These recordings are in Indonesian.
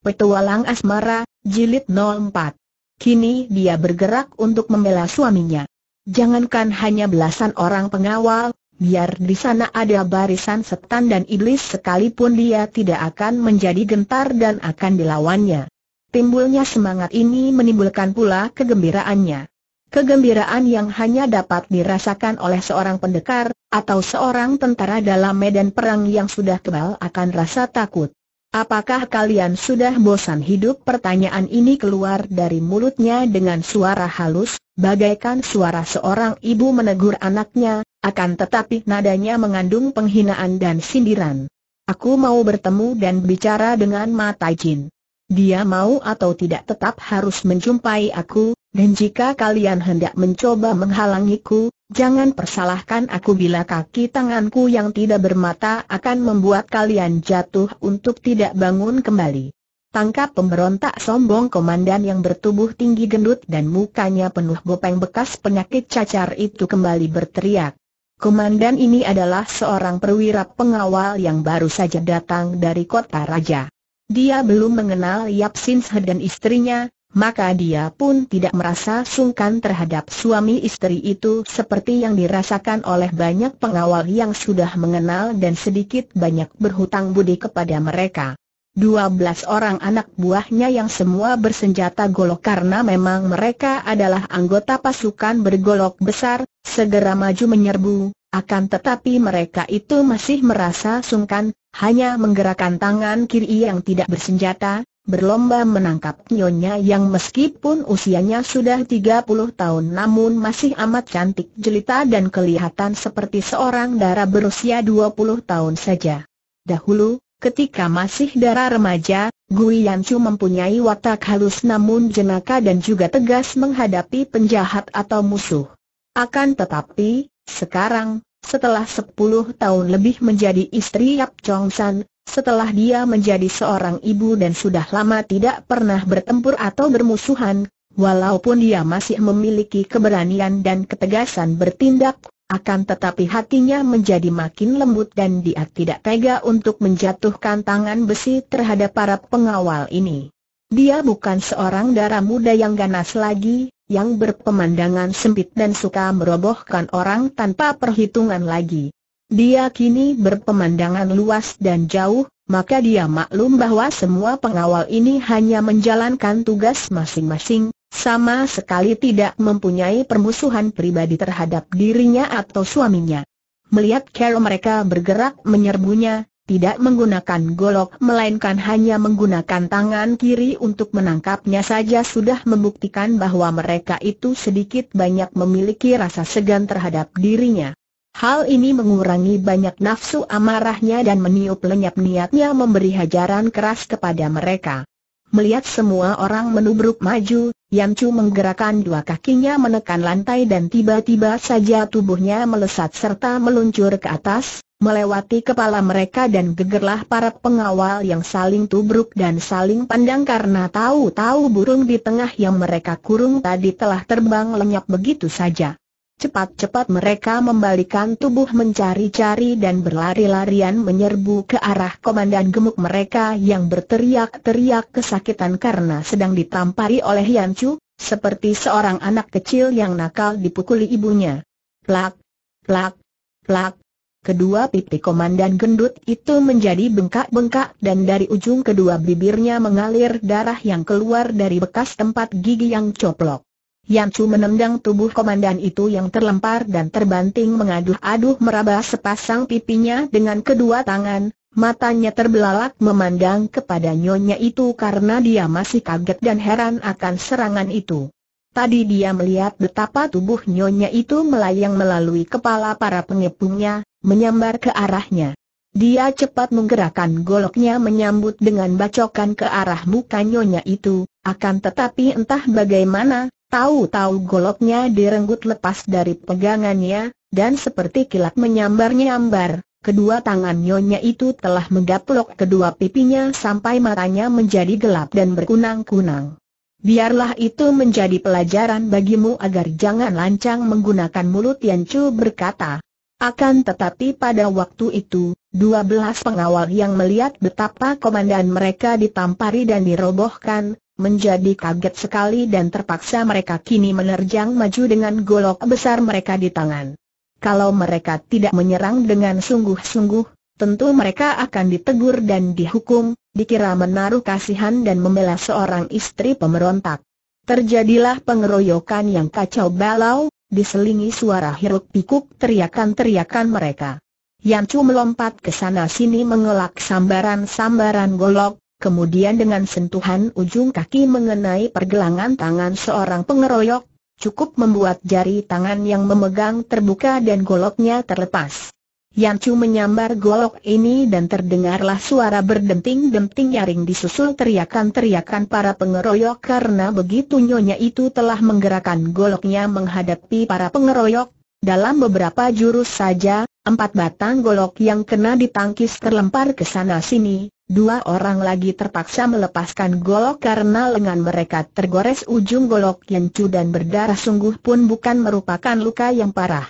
Petualang Asmara, Jilid 04. Kini dia bergerak untuk membela suaminya. Jangankan hanya belasan orang pengawal, biar di sana ada barisan setan dan iblis sekalipun dia tidak akan menjadi gentar dan akan dilawannya. Timbulnya semangat ini menimbulkan pula kegembiraannya. Kegembiraan yang hanya dapat dirasakan oleh seorang pendekar, atau seorang tentara dalam medan perang yang sudah kebal akan rasa takut. Apakah kalian sudah bosan hidup? Pertanyaan ini keluar dari mulutnya dengan suara halus, bagaikan suara seorang ibu menegur anaknya, akan tetapi nadanya mengandung penghinaan dan sindiran. Aku mau bertemu dan bicara dengan Mata Jin. Dia mau atau tidak tetap harus menjumpai aku, dan jika kalian hendak mencoba menghalangiku, jangan persalahkan aku bila kaki tanganku yang tidak bermata akan membuat kalian jatuh untuk tidak bangun kembali. Tangkap pemberontak sombong komandan yang bertubuh tinggi gendut dan mukanya penuh bopeng bekas penyakit cacar itu kembali berteriak. Komandan ini adalah seorang perwira pengawal yang baru saja datang dari kota raja. Dia belum mengenal Yap Sin dan istrinya, maka dia pun tidak merasa sungkan terhadap suami istri itu seperti yang dirasakan oleh banyak pengawal yang sudah mengenal dan sedikit banyak berhutang budi kepada mereka. 12 orang anak buahnya yang semua bersenjata golok karena memang mereka adalah anggota pasukan bergolok besar, segera maju menyerbu, akan tetapi mereka itu masih merasa sungkan, hanya menggerakkan tangan kiri yang tidak bersenjata, berlomba menangkap nyonya yang meskipun usianya sudah 30 tahun namun masih amat cantik jelita dan kelihatan seperti seorang darah berusia 20 tahun saja. Dahulu, ketika masih darah remaja, Gui Yanchu mempunyai watak halus namun jenaka dan juga tegas menghadapi penjahat atau musuh. Akan tetapi, sekarang, setelah 10 tahun lebih menjadi istri Yap Chong San, setelah dia menjadi seorang ibu dan sudah lama tidak pernah bertempur atau bermusuhan, walaupun dia masih memiliki keberanian dan ketegasan bertindak, akan tetapi hatinya menjadi makin lembut dan dia tidak tega untuk menjatuhkan tangan besi terhadap para pengawal ini. Dia bukan seorang darah muda yang ganas lagi, yang berpemandangan sempit dan suka merobohkan orang tanpa perhitungan lagi. Dia kini berpemandangan luas dan jauh, maka dia maklum bahwa semua pengawal ini hanya menjalankan tugas masing-masing, sama sekali tidak mempunyai permusuhan pribadi terhadap dirinya atau suaminya. Melihat Carol mereka bergerak menyerbunya, tidak menggunakan golok melainkan hanya menggunakan tangan kiri untuk menangkapnya saja sudah membuktikan bahwa mereka itu sedikit banyak memiliki rasa segan terhadap dirinya. Hal ini mengurangi banyak nafsu amarahnya dan meniup lenyap niatnya memberi hajaran keras kepada mereka. Melihat semua orang menubruk maju, Yamcu menggerakkan dua kakinya menekan lantai dan tiba-tiba saja tubuhnya melesat serta meluncur ke atas, melewati kepala mereka dan gegerlah para pengawal yang saling tubruk dan saling pandang karena tahu-tahu burung di tengah yang mereka kurung tadi telah terbang lenyap begitu saja. Cepat-cepat mereka membalikan tubuh mencari-cari dan berlari-larian menyerbu ke arah komandan gemuk mereka yang berteriak-teriak kesakitan karena sedang ditampari oleh Yan Chu, seperti seorang anak kecil yang nakal dipukuli ibunya. Plak, plak, plak. Kedua pipi komandan gendut itu menjadi bengkak-bengkak dan dari ujung kedua bibirnya mengalir darah yang keluar dari bekas tempat gigi yang coplok. Chu menendang tubuh komandan itu yang terlempar dan terbanting mengaduh-aduh meraba sepasang pipinya dengan kedua tangan, matanya terbelalak memandang kepada nyonya itu karena dia masih kaget dan heran akan serangan itu. Tadi dia melihat betapa tubuh nyonya itu melayang melalui kepala para pengepungnya, menyambar ke arahnya. Dia cepat menggerakkan goloknya menyambut dengan bacokan ke arah muka nyonya itu, akan tetapi entah bagaimana, Tahu-tahu goloknya direnggut lepas dari pegangannya, dan seperti kilat menyambar-nyambar, kedua tangan nyonya itu telah menggaplok kedua pipinya sampai matanya menjadi gelap dan berkunang-kunang. Biarlah itu menjadi pelajaran bagimu agar jangan lancang menggunakan mulut Chu berkata. Akan tetapi pada waktu itu, dua belas pengawal yang melihat betapa komandan mereka ditampari dan dirobohkan, menjadi kaget sekali dan terpaksa mereka kini menerjang maju dengan golok besar mereka di tangan. Kalau mereka tidak menyerang dengan sungguh-sungguh, tentu mereka akan ditegur dan dihukum, dikira menaruh kasihan dan membela seorang istri pemberontak. Terjadilah pengeroyokan yang kacau balau, diselingi suara hiruk pikuk teriakan-teriakan mereka. Yancu melompat ke sana sini mengelak sambaran-sambaran golok, kemudian dengan sentuhan ujung kaki mengenai pergelangan tangan seorang pengeroyok, cukup membuat jari tangan yang memegang terbuka dan goloknya terlepas. Yang Chu menyambar golok ini dan terdengarlah suara berdenting-denting nyaring disusul teriakan-teriakan para pengeroyok karena begitu nyonya itu telah menggerakkan goloknya menghadapi para pengeroyok, dalam beberapa jurus saja, empat batang golok yang kena ditangkis terlempar ke sana-sini, dua orang lagi terpaksa melepaskan golok karena lengan mereka tergores ujung golok yang cu dan berdarah sungguh pun bukan merupakan luka yang parah.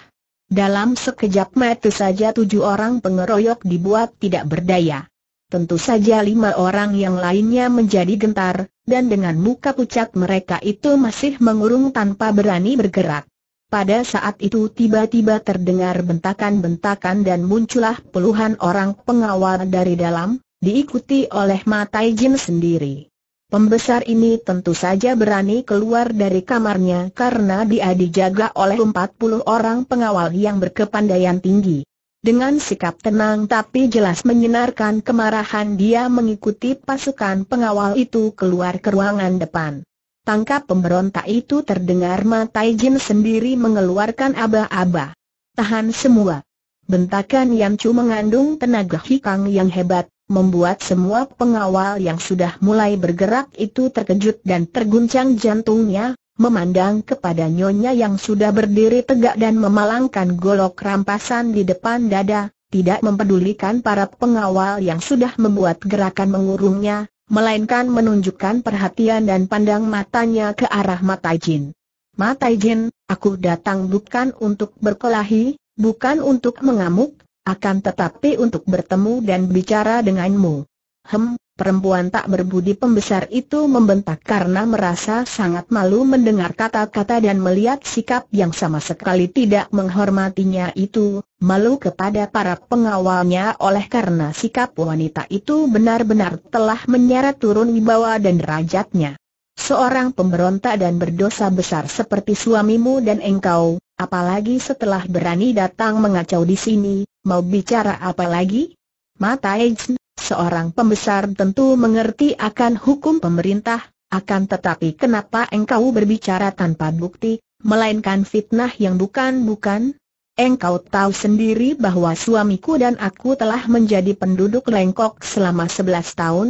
Dalam sekejap mata saja tujuh orang pengeroyok dibuat tidak berdaya. Tentu saja lima orang yang lainnya menjadi gentar, dan dengan muka pucat mereka itu masih mengurung tanpa berani bergerak. Pada saat itu tiba-tiba terdengar bentakan-bentakan dan muncullah puluhan orang pengawal dari dalam, diikuti oleh Matai Jin sendiri. Pembesar ini tentu saja berani keluar dari kamarnya karena dia dijaga oleh 40 orang pengawal yang berkepandaian tinggi. Dengan sikap tenang tapi jelas menyenarkan kemarahan dia mengikuti pasukan pengawal itu keluar ke ruangan depan. Tangkap pemberontak itu terdengar mata Jin sendiri mengeluarkan aba-aba. Tahan semua. Bentakan Yan Chu mengandung tenaga hikang yang hebat, membuat semua pengawal yang sudah mulai bergerak itu terkejut dan terguncang jantungnya, memandang kepada nyonya yang sudah berdiri tegak dan memalangkan golok rampasan di depan dada, tidak mempedulikan para pengawal yang sudah membuat gerakan mengurungnya, melainkan menunjukkan perhatian dan pandang matanya ke arah mata jin. Mata jin, aku datang bukan untuk berkelahi, bukan untuk mengamuk, akan tetapi untuk bertemu dan bicara denganmu. Hem, perempuan tak berbudi pembesar itu membentak karena merasa sangat malu mendengar kata-kata dan melihat sikap yang sama sekali tidak menghormatinya itu, malu kepada para pengawalnya oleh karena sikap wanita itu benar-benar telah menyeret turun wibawa dan derajatnya. Seorang pemberontak dan berdosa besar seperti suamimu dan engkau, apalagi setelah berani datang mengacau di sini, mau bicara apa lagi? Mata Ejn, seorang pembesar tentu mengerti akan hukum pemerintah, akan tetapi kenapa engkau berbicara tanpa bukti, melainkan fitnah yang bukan-bukan? Engkau tahu sendiri bahwa suamiku dan aku telah menjadi penduduk Lengkok selama 11 tahun.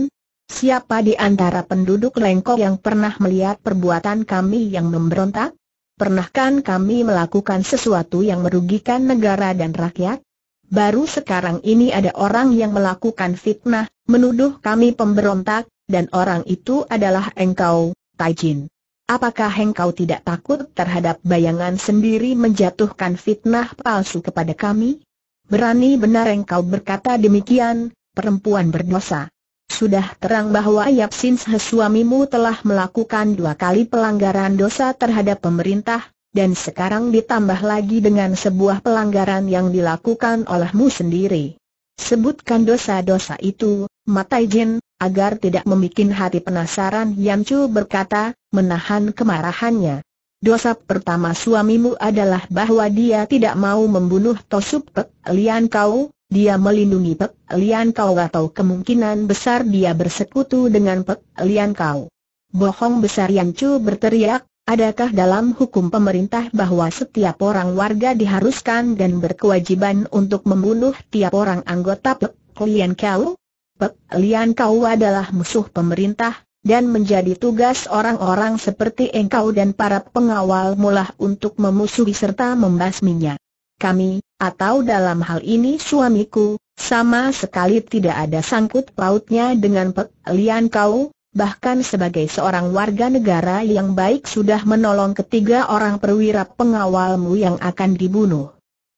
Siapa di antara penduduk Lengkok yang pernah melihat perbuatan kami yang memberontak? Pernahkan kami melakukan sesuatu yang merugikan negara dan rakyat? baru sekarang ini ada orang yang melakukan fitnah, menuduh kami pemberontak, dan orang itu adalah engkau, Taijin. Apakah engkau tidak takut terhadap bayangan sendiri menjatuhkan fitnah palsu kepada kami? Berani benar engkau berkata demikian, perempuan berdosa. Sudah terang bahwa Yapsin suamimu telah melakukan dua kali pelanggaran dosa terhadap pemerintah, dan sekarang ditambah lagi dengan sebuah pelanggaran yang dilakukan olehmu sendiri. Sebutkan dosa-dosa itu, Matai Jin, agar tidak membuat hati penasaran Yan Chu berkata, menahan kemarahannya. Dosa pertama suamimu adalah bahwa dia tidak mau membunuh Tosup Pek Lian Kau, dia melindungi Pek Lian Kau atau kemungkinan besar dia bersekutu dengan Pek Lian Kau. Bohong besar Yan Chu berteriak, Adakah dalam hukum pemerintah bahwa setiap orang warga diharuskan dan berkewajiban untuk membunuh tiap orang anggota Pek Lian Kau? Pek Lian Kau adalah musuh pemerintah, dan menjadi tugas orang-orang seperti engkau dan para pengawal mulah untuk memusuhi serta membasminya. Kami, atau dalam hal ini suamiku, sama sekali tidak ada sangkut pautnya dengan Pek Lian Kau, bahkan sebagai seorang warga negara yang baik sudah menolong ketiga orang perwira pengawalmu yang akan dibunuh.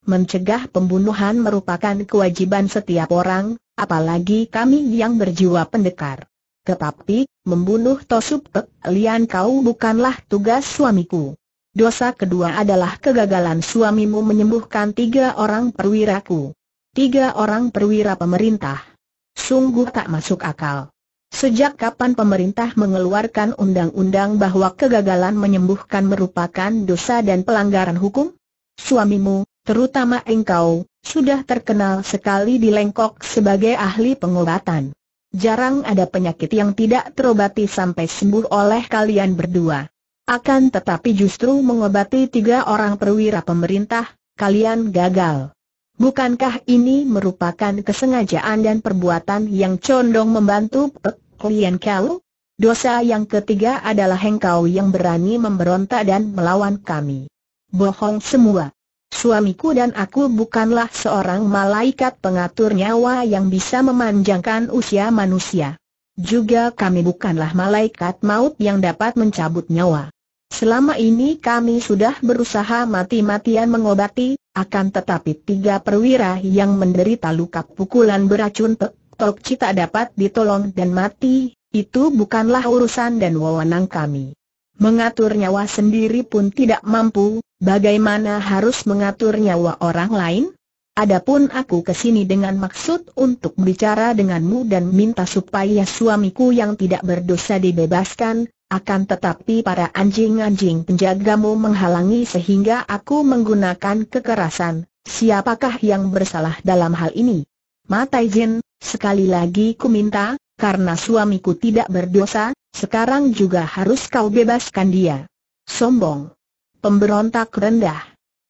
Mencegah pembunuhan merupakan kewajiban setiap orang, apalagi kami yang berjiwa pendekar. Tetapi, membunuh Tosup Pek Lian kau bukanlah tugas suamiku. Dosa kedua adalah kegagalan suamimu menyembuhkan tiga orang perwiraku. Tiga orang perwira pemerintah. Sungguh tak masuk akal. Sejak kapan pemerintah mengeluarkan undang-undang bahwa kegagalan menyembuhkan merupakan dosa dan pelanggaran hukum? Suamimu, terutama engkau, sudah terkenal sekali di Lengkok sebagai ahli pengobatan. Jarang ada penyakit yang tidak terobati sampai sembuh oleh kalian berdua. Akan tetapi justru mengobati tiga orang perwira pemerintah, kalian gagal. Bukankah ini merupakan kesengajaan dan perbuatan yang condong membantu klien kau? Dosa yang ketiga adalah engkau yang berani memberontak dan melawan kami. Bohong semua. Suamiku dan aku bukanlah seorang malaikat pengatur nyawa yang bisa memanjangkan usia manusia. Juga kami bukanlah malaikat maut yang dapat mencabut nyawa. Selama ini kami sudah berusaha mati-matian mengobati, akan tetapi tiga perwira yang menderita luka pukulan beracun pek Tok Chi tak dapat ditolong dan mati, itu bukanlah urusan dan wewenang kami. Mengatur nyawa sendiri pun tidak mampu, bagaimana harus mengatur nyawa orang lain? Adapun aku kesini dengan maksud untuk bicara denganmu dan minta supaya suamiku yang tidak berdosa dibebaskan, akan tetapi para anjing-anjing penjagamu menghalangi sehingga aku menggunakan kekerasan. Siapakah yang bersalah dalam hal ini? Matai Jin, Sekali lagi ku minta, karena suamiku tidak berdosa, sekarang juga harus kau bebaskan dia. Sombong. Pemberontak rendah.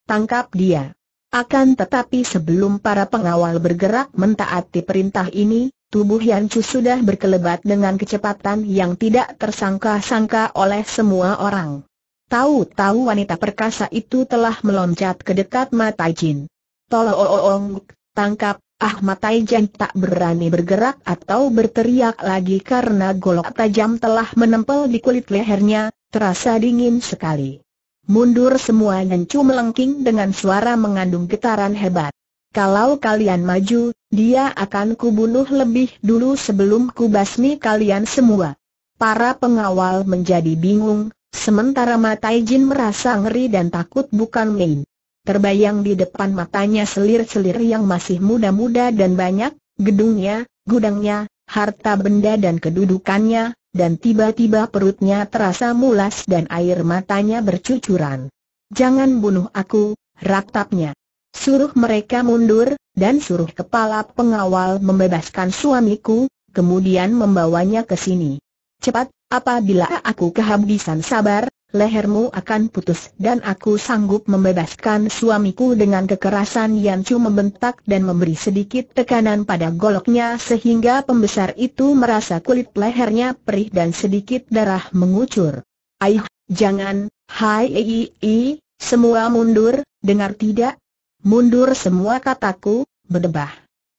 Tangkap dia. Akan tetapi sebelum para pengawal bergerak mentaati perintah ini, tubuh Yan sudah berkelebat dengan kecepatan yang tidak tersangka-sangka oleh semua orang. Tahu-tahu wanita perkasa itu telah meloncat ke dekat mata Jin. Tolong, tangkap, Ahmad Taijan tak berani bergerak atau berteriak lagi karena golok tajam telah menempel di kulit lehernya, terasa dingin sekali. Mundur semua Nyencu melengking dengan suara mengandung getaran hebat. Kalau kalian maju, dia akan kubunuh lebih dulu sebelum kubasmi kalian semua. Para pengawal menjadi bingung, sementara Mataijin merasa ngeri dan takut bukan main. Terbayang di depan matanya selir-selir yang masih muda-muda dan banyak, gedungnya, gudangnya, harta benda dan kedudukannya, dan tiba-tiba perutnya terasa mulas dan air matanya bercucuran. Jangan bunuh aku, raktapnya. Suruh mereka mundur, dan suruh kepala pengawal membebaskan suamiku, kemudian membawanya ke sini. Cepat, apabila aku kehabisan sabar, lehermu akan putus dan aku sanggup membebaskan suamiku dengan kekerasan Yancu membentak dan memberi sedikit tekanan pada goloknya sehingga pembesar itu merasa kulit lehernya perih dan sedikit darah mengucur. Aih, jangan, hai i, i, semua mundur, dengar tidak? Mundur semua kataku, berdebah.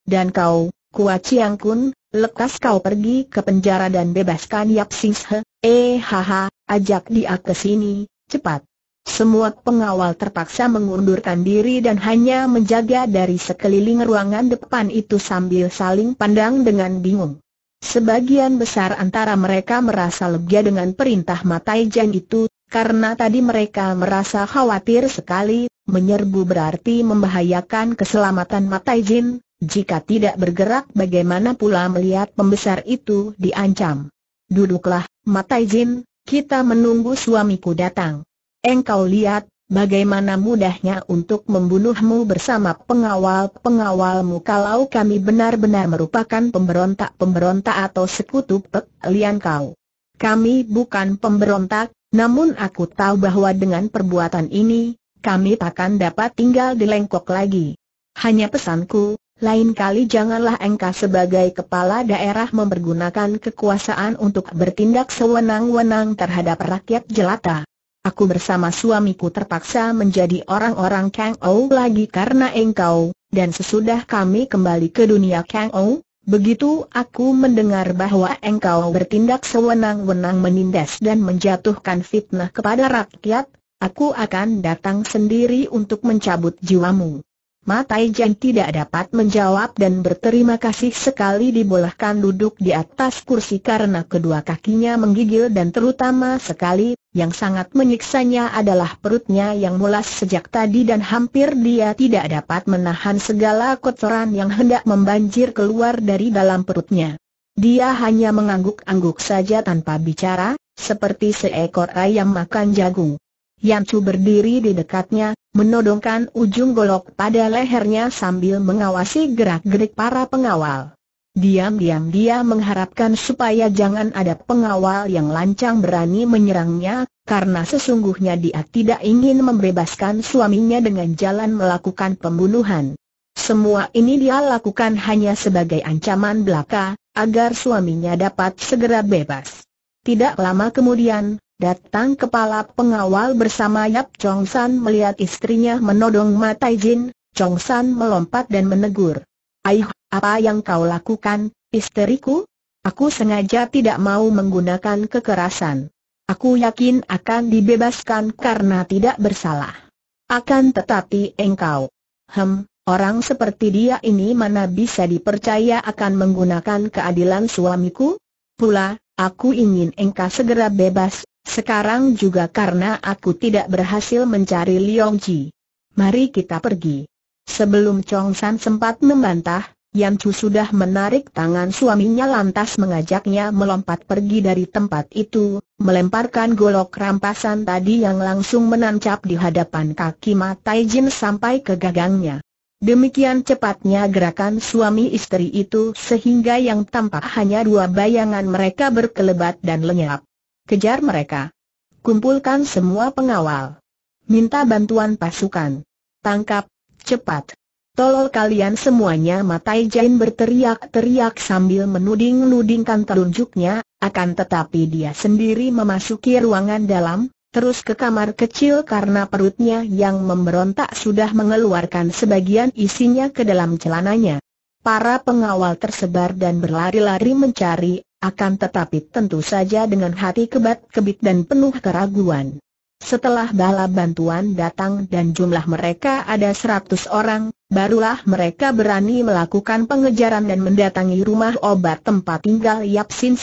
Dan kau, Kua Kun, lekas kau pergi ke penjara dan bebaskan Yap Sing He, Eh haha, ajak dia ke sini, cepat. Semua pengawal terpaksa mengundurkan diri dan hanya menjaga dari sekeliling ruangan depan itu sambil saling pandang dengan bingung. Sebagian besar antara mereka merasa lega dengan perintah Matai itu, karena tadi mereka merasa khawatir sekali, menyerbu berarti membahayakan keselamatan Matai jika tidak bergerak bagaimana pula melihat pembesar itu diancam duduklah, Matai Jin, kita menunggu suamiku datang. Engkau lihat, bagaimana mudahnya untuk membunuhmu bersama pengawal-pengawalmu kalau kami benar-benar merupakan pemberontak-pemberontak atau sekutu pek kau. Kami bukan pemberontak, namun aku tahu bahwa dengan perbuatan ini, kami takkan dapat tinggal di Lengkok lagi. Hanya pesanku, lain kali janganlah engkau sebagai kepala daerah mempergunakan kekuasaan untuk bertindak sewenang-wenang terhadap rakyat jelata. Aku bersama suamiku terpaksa menjadi orang-orang Kang Ou lagi karena engkau, dan sesudah kami kembali ke dunia Kang Ou, begitu aku mendengar bahwa engkau bertindak sewenang-wenang menindas dan menjatuhkan fitnah kepada rakyat, aku akan datang sendiri untuk mencabut jiwamu. Matai Jen tidak dapat menjawab dan berterima kasih sekali dibolehkan duduk di atas kursi karena kedua kakinya menggigil dan terutama sekali, yang sangat menyiksanya adalah perutnya yang mulas sejak tadi dan hampir dia tidak dapat menahan segala kotoran yang hendak membanjir keluar dari dalam perutnya. Dia hanya mengangguk-angguk saja tanpa bicara, seperti seekor ayam makan jagung. Yamcu berdiri di dekatnya, menodongkan ujung golok pada lehernya sambil mengawasi gerak-gerik para pengawal. Diam-diam dia mengharapkan supaya jangan ada pengawal yang lancang berani menyerangnya, karena sesungguhnya dia tidak ingin membebaskan suaminya dengan jalan melakukan pembunuhan. Semua ini dia lakukan hanya sebagai ancaman belaka, agar suaminya dapat segera bebas. Tidak lama kemudian, Datang kepala pengawal bersama Yap Chong San melihat istrinya menodong mata Jin, Chong San melompat dan menegur. Aih, apa yang kau lakukan, istriku? Aku sengaja tidak mau menggunakan kekerasan. Aku yakin akan dibebaskan karena tidak bersalah. Akan tetapi engkau, hem, orang seperti dia ini mana bisa dipercaya akan menggunakan keadilan suamiku? Pula, aku ingin engkau segera bebas, sekarang juga karena aku tidak berhasil mencari Liong Ji. Mari kita pergi. Sebelum Chong San sempat membantah, Yan Chu sudah menarik tangan suaminya lantas mengajaknya melompat pergi dari tempat itu, melemparkan golok rampasan tadi yang langsung menancap di hadapan kaki Matai Jin sampai ke gagangnya. Demikian cepatnya gerakan suami istri itu sehingga yang tampak hanya dua bayangan mereka berkelebat dan lenyap. Kejar mereka. Kumpulkan semua pengawal. Minta bantuan pasukan. Tangkap, cepat. Tolol kalian semuanya Matai Jain berteriak-teriak sambil menuding-nudingkan telunjuknya, akan tetapi dia sendiri memasuki ruangan dalam, terus ke kamar kecil karena perutnya yang memberontak sudah mengeluarkan sebagian isinya ke dalam celananya. Para pengawal tersebar dan berlari-lari mencari, akan tetapi tentu saja dengan hati kebat-kebit dan penuh keraguan. Setelah bala bantuan datang dan jumlah mereka ada 100 orang, barulah mereka berani melakukan pengejaran dan mendatangi rumah obat tempat tinggal Yap Sin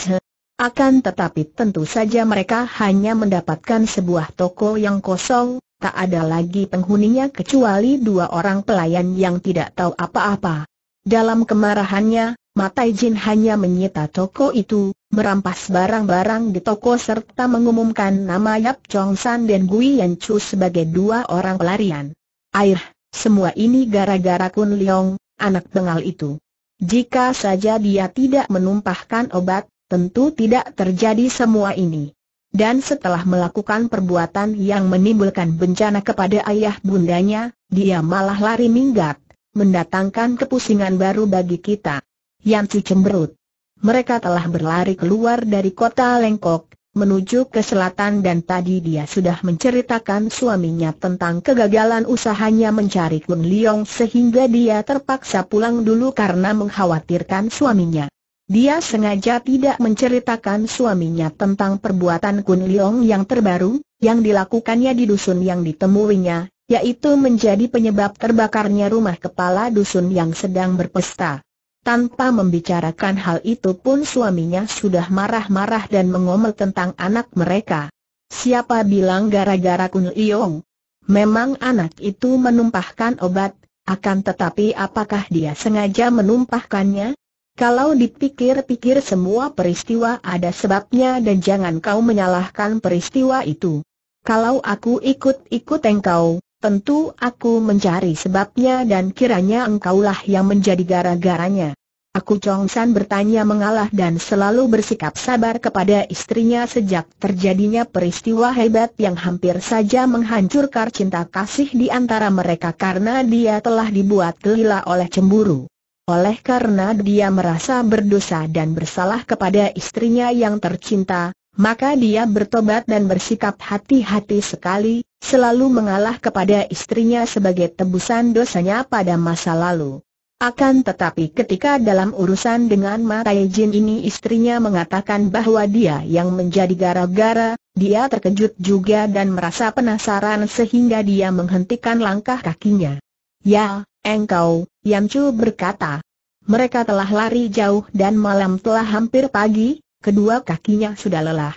Akan tetapi tentu saja mereka hanya mendapatkan sebuah toko yang kosong, tak ada lagi penghuninya kecuali dua orang pelayan yang tidak tahu apa-apa. Dalam kemarahannya, Matai Jin hanya menyita toko itu, merampas barang-barang di toko serta mengumumkan nama Yap Chong San dan Gui Yan Chu sebagai dua orang pelarian. Air, semua ini gara-gara Kun Leong, anak bengal itu. Jika saja dia tidak menumpahkan obat, tentu tidak terjadi semua ini. Dan setelah melakukan perbuatan yang menimbulkan bencana kepada ayah bundanya, dia malah lari minggat mendatangkan kepusingan baru bagi kita. Yanti cemberut. Mereka telah berlari keluar dari kota Lengkok, menuju ke selatan dan tadi dia sudah menceritakan suaminya tentang kegagalan usahanya mencari Kun Liong sehingga dia terpaksa pulang dulu karena mengkhawatirkan suaminya. Dia sengaja tidak menceritakan suaminya tentang perbuatan Kun Liong yang terbaru, yang dilakukannya di dusun yang ditemuinya, yaitu menjadi penyebab terbakarnya rumah kepala dusun yang sedang berpesta. Tanpa membicarakan hal itu pun suaminya sudah marah-marah dan mengomel tentang anak mereka. Siapa bilang gara-gara Kun Iong? Memang anak itu menumpahkan obat, akan tetapi apakah dia sengaja menumpahkannya? Kalau dipikir-pikir semua peristiwa ada sebabnya dan jangan kau menyalahkan peristiwa itu. Kalau aku ikut-ikut engkau, tentu aku mencari sebabnya dan kiranya engkaulah yang menjadi gara-garanya. Aku Chongsan bertanya mengalah dan selalu bersikap sabar kepada istrinya sejak terjadinya peristiwa hebat yang hampir saja menghancurkan cinta kasih di antara mereka karena dia telah dibuat gelila oleh cemburu. Oleh karena dia merasa berdosa dan bersalah kepada istrinya yang tercinta, maka dia bertobat dan bersikap hati-hati sekali, selalu mengalah kepada istrinya sebagai tebusan dosanya pada masa lalu. Akan tetapi ketika dalam urusan dengan Matai Jin ini istrinya mengatakan bahwa dia yang menjadi gara-gara, dia terkejut juga dan merasa penasaran sehingga dia menghentikan langkah kakinya. Ya, engkau, Yamcu berkata. Mereka telah lari jauh dan malam telah hampir pagi, kedua kakinya sudah lelah.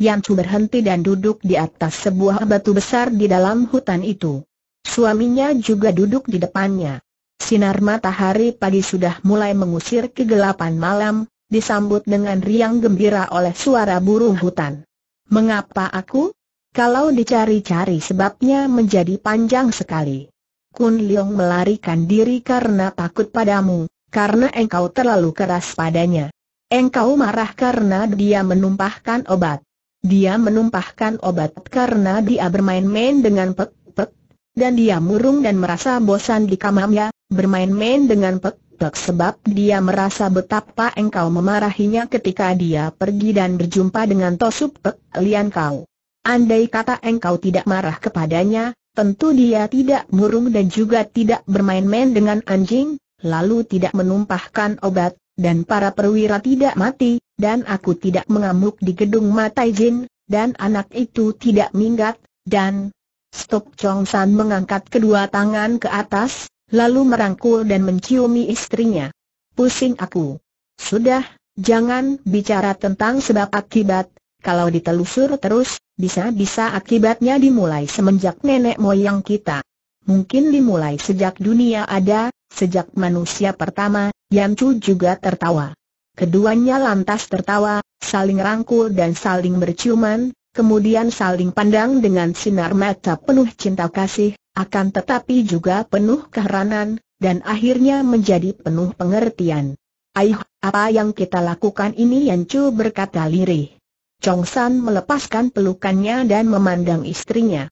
Yancu berhenti dan duduk di atas sebuah batu besar di dalam hutan itu. Suaminya juga duduk di depannya. Sinar matahari pagi sudah mulai mengusir kegelapan malam, disambut dengan riang gembira oleh suara burung hutan. Mengapa aku? Kalau dicari-cari sebabnya menjadi panjang sekali. Kun Leong melarikan diri karena takut padamu, karena engkau terlalu keras padanya. Engkau marah karena dia menumpahkan obat. Dia menumpahkan obat karena dia bermain-main dengan pek-pek, dan dia murung dan merasa bosan di kamarnya, bermain-main dengan pek-pek sebab dia merasa betapa engkau memarahinya ketika dia pergi dan berjumpa dengan tosup pek lian kau. Andai kata engkau tidak marah kepadanya, tentu dia tidak murung dan juga tidak bermain-main dengan anjing, lalu tidak menumpahkan obat, dan para perwira tidak mati, dan aku tidak mengamuk di gedung Matai Jin, dan anak itu tidak minggat, dan... Stok Chong San mengangkat kedua tangan ke atas, lalu merangkul dan menciumi istrinya. Pusing aku. Sudah, jangan bicara tentang sebab akibat, kalau ditelusur terus, bisa-bisa akibatnya dimulai semenjak nenek moyang kita mungkin dimulai sejak dunia ada, sejak manusia pertama, Chu juga tertawa. Keduanya lantas tertawa, saling rangkul dan saling berciuman, kemudian saling pandang dengan sinar mata penuh cinta kasih, akan tetapi juga penuh keheranan, dan akhirnya menjadi penuh pengertian. Aih, apa yang kita lakukan ini Chu berkata lirih. Chong San melepaskan pelukannya dan memandang istrinya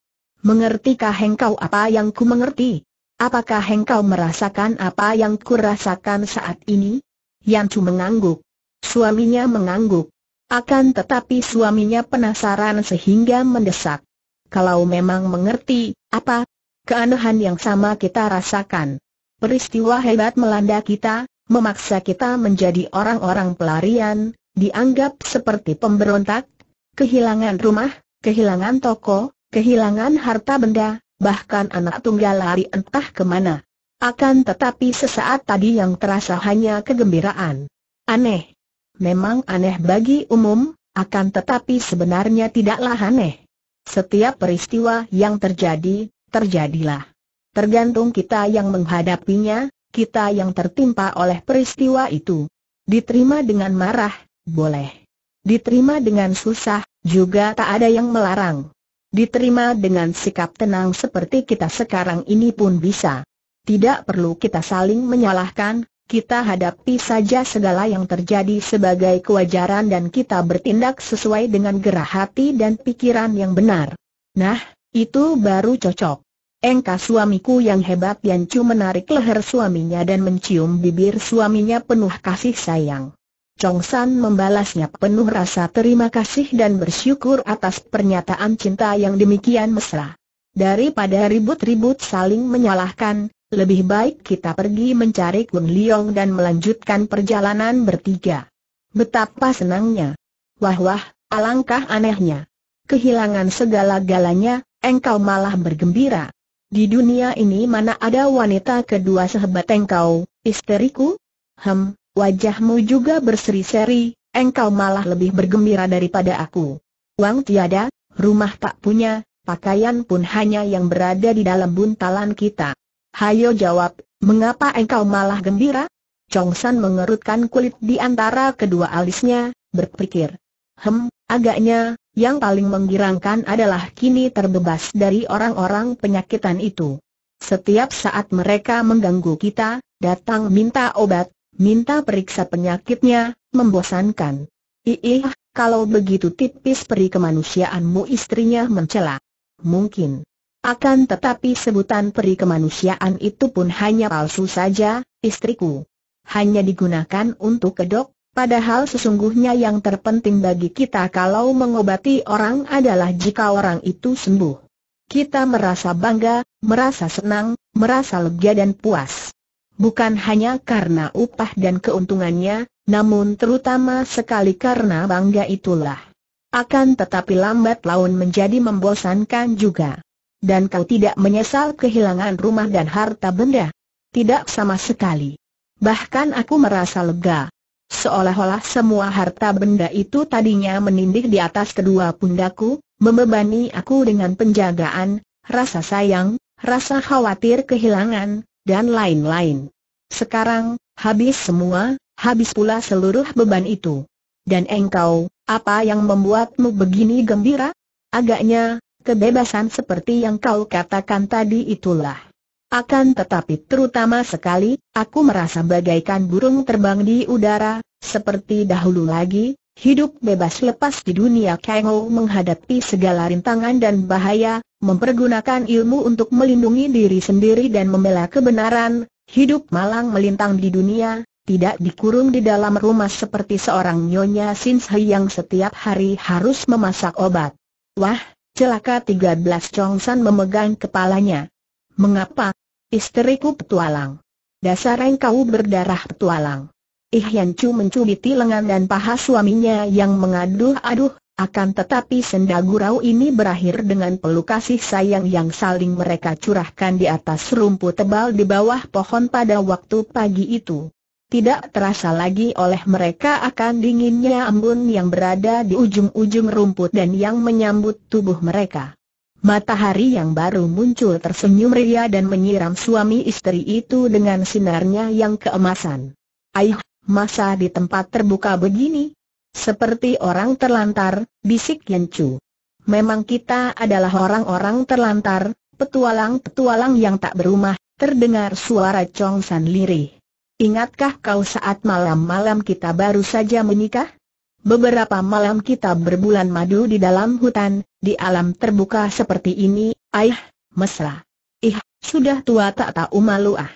mengertikah engkau apa yang ku mengerti? Apakah engkau merasakan apa yang ku rasakan saat ini? Yancu mengangguk. Suaminya mengangguk. Akan tetapi suaminya penasaran sehingga mendesak. Kalau memang mengerti, apa? Keanehan yang sama kita rasakan. Peristiwa hebat melanda kita, memaksa kita menjadi orang-orang pelarian, dianggap seperti pemberontak, kehilangan rumah, kehilangan toko, kehilangan harta benda, bahkan anak tunggal lari entah kemana. Akan tetapi sesaat tadi yang terasa hanya kegembiraan. Aneh. Memang aneh bagi umum, akan tetapi sebenarnya tidaklah aneh. Setiap peristiwa yang terjadi, terjadilah. Tergantung kita yang menghadapinya, kita yang tertimpa oleh peristiwa itu. Diterima dengan marah, boleh. Diterima dengan susah, juga tak ada yang melarang diterima dengan sikap tenang seperti kita sekarang ini pun bisa. Tidak perlu kita saling menyalahkan, kita hadapi saja segala yang terjadi sebagai kewajaran dan kita bertindak sesuai dengan gerah hati dan pikiran yang benar. Nah, itu baru cocok. Engka suamiku yang hebat yang cuma menarik leher suaminya dan mencium bibir suaminya penuh kasih sayang. Chong San membalasnya penuh rasa terima kasih dan bersyukur atas pernyataan cinta yang demikian mesra. Daripada ribut-ribut saling menyalahkan, lebih baik kita pergi mencari Kun Liong dan melanjutkan perjalanan bertiga. Betapa senangnya. Wah wah, alangkah anehnya. Kehilangan segala-galanya, engkau malah bergembira. Di dunia ini mana ada wanita kedua sehebat engkau, isteriku? Hem, wajahmu juga berseri-seri, engkau malah lebih bergembira daripada aku. Uang tiada, rumah tak punya, pakaian pun hanya yang berada di dalam buntalan kita. Hayo jawab, mengapa engkau malah gembira? Chong San mengerutkan kulit di antara kedua alisnya, berpikir. Hem, agaknya, yang paling menggirangkan adalah kini terbebas dari orang-orang penyakitan itu. Setiap saat mereka mengganggu kita, datang minta obat, minta periksa penyakitnya, membosankan. Iih, kalau begitu tipis peri kemanusiaanmu istrinya mencela. Mungkin. Akan tetapi sebutan peri kemanusiaan itu pun hanya palsu saja, istriku. Hanya digunakan untuk kedok, padahal sesungguhnya yang terpenting bagi kita kalau mengobati orang adalah jika orang itu sembuh. Kita merasa bangga, merasa senang, merasa lega dan puas. Bukan hanya karena upah dan keuntungannya, namun terutama sekali karena bangga itulah. Akan tetapi lambat laun menjadi membosankan juga. Dan kau tidak menyesal kehilangan rumah dan harta benda? Tidak sama sekali. Bahkan aku merasa lega. Seolah-olah semua harta benda itu tadinya menindih di atas kedua pundaku, membebani aku dengan penjagaan, rasa sayang, rasa khawatir kehilangan, dan lain-lain. Sekarang, habis semua, habis pula seluruh beban itu. Dan engkau, apa yang membuatmu begini gembira? Agaknya, kebebasan seperti yang kau katakan tadi itulah. Akan tetapi terutama sekali, aku merasa bagaikan burung terbang di udara, seperti dahulu lagi, hidup bebas lepas di dunia Kengo menghadapi segala rintangan dan bahaya, mempergunakan ilmu untuk melindungi diri sendiri dan membela kebenaran, hidup malang melintang di dunia, tidak dikurung di dalam rumah seperti seorang nyonya Sinshi yang setiap hari harus memasak obat. Wah, celaka 13 Chongsan memegang kepalanya. Mengapa? Isteriku petualang. Dasar engkau berdarah petualang. Ih Yan Chu mencubiti lengan dan paha suaminya yang mengaduh-aduh, akan tetapi senda gurau ini berakhir dengan peluk kasih sayang yang saling mereka curahkan di atas rumput tebal di bawah pohon pada waktu pagi itu. Tidak terasa lagi oleh mereka akan dinginnya embun yang berada di ujung-ujung rumput dan yang menyambut tubuh mereka. Matahari yang baru muncul tersenyum ria dan menyiram suami istri itu dengan sinarnya yang keemasan. Ayuh, masa di tempat terbuka begini? Seperti orang terlantar, bisik Yen Chu. Memang kita adalah orang-orang terlantar, petualang-petualang yang tak berumah, terdengar suara Chong San lirih. Ingatkah kau saat malam-malam kita baru saja menikah? Beberapa malam kita berbulan madu di dalam hutan, di alam terbuka seperti ini, ayah, mesra. Ih, sudah tua tak tahu malu ah.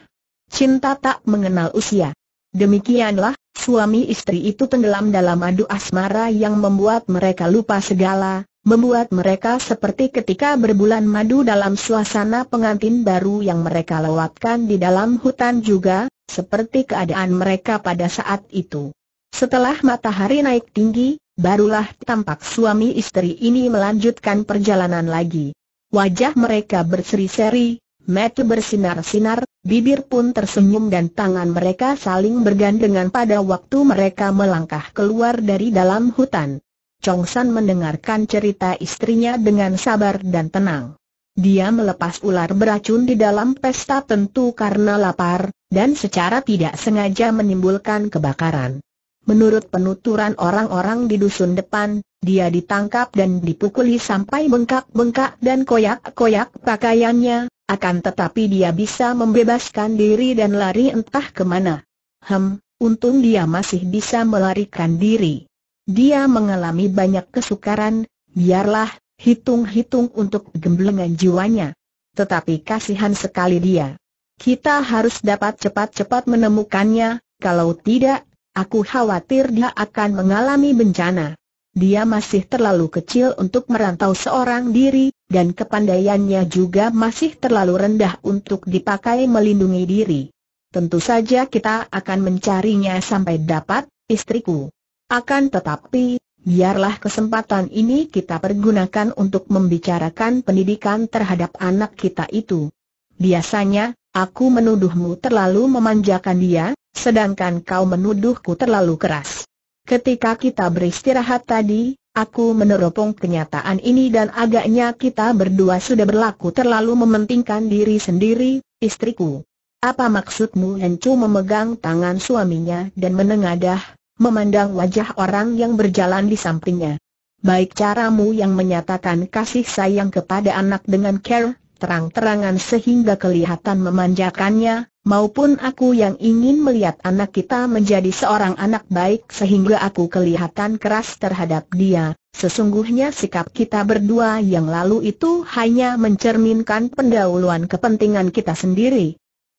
Cinta tak mengenal usia. Demikianlah, suami istri itu tenggelam dalam adu asmara yang membuat mereka lupa segala, membuat mereka seperti ketika berbulan madu dalam suasana pengantin baru yang mereka lewatkan di dalam hutan juga, seperti keadaan mereka pada saat itu. Setelah matahari naik tinggi, barulah tampak suami istri ini melanjutkan perjalanan lagi. Wajah mereka berseri-seri, Mata bersinar-sinar, bibir pun tersenyum dan tangan mereka saling bergandengan pada waktu mereka melangkah keluar dari dalam hutan. Chong San mendengarkan cerita istrinya dengan sabar dan tenang. Dia melepas ular beracun di dalam pesta tentu karena lapar, dan secara tidak sengaja menimbulkan kebakaran. Menurut penuturan orang-orang di dusun depan, dia ditangkap dan dipukuli sampai bengkak-bengkak dan koyak-koyak pakaiannya, akan tetapi dia bisa membebaskan diri dan lari entah kemana. Hem, untung dia masih bisa melarikan diri. Dia mengalami banyak kesukaran, biarlah, hitung-hitung untuk gemblengan jiwanya. Tetapi kasihan sekali dia. Kita harus dapat cepat-cepat menemukannya, kalau tidak, aku khawatir dia akan mengalami bencana. Dia masih terlalu kecil untuk merantau seorang diri, dan kepandaiannya juga masih terlalu rendah untuk dipakai melindungi diri. Tentu saja kita akan mencarinya sampai dapat, istriku. Akan tetapi, biarlah kesempatan ini kita pergunakan untuk membicarakan pendidikan terhadap anak kita itu. Biasanya, aku menuduhmu terlalu memanjakan dia, sedangkan kau menuduhku terlalu keras. Ketika kita beristirahat tadi, aku meneropong kenyataan ini dan agaknya kita berdua sudah berlaku terlalu mementingkan diri sendiri, istriku. Apa maksudmu Hencu memegang tangan suaminya dan menengadah, memandang wajah orang yang berjalan di sampingnya. Baik caramu yang menyatakan kasih sayang kepada anak dengan care, terang-terangan sehingga kelihatan memanjakannya, maupun aku yang ingin melihat anak kita menjadi seorang anak baik sehingga aku kelihatan keras terhadap dia. Sesungguhnya sikap kita berdua yang lalu itu hanya mencerminkan pendahuluan kepentingan kita sendiri.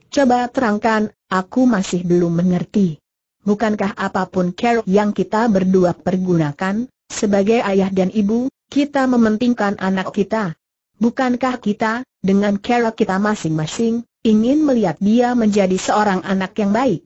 Coba terangkan, aku masih belum mengerti. Bukankah apapun care yang kita berdua pergunakan, sebagai ayah dan ibu, kita mementingkan anak kita? Bukankah kita, dengan care kita masing-masing, ingin melihat dia menjadi seorang anak yang baik.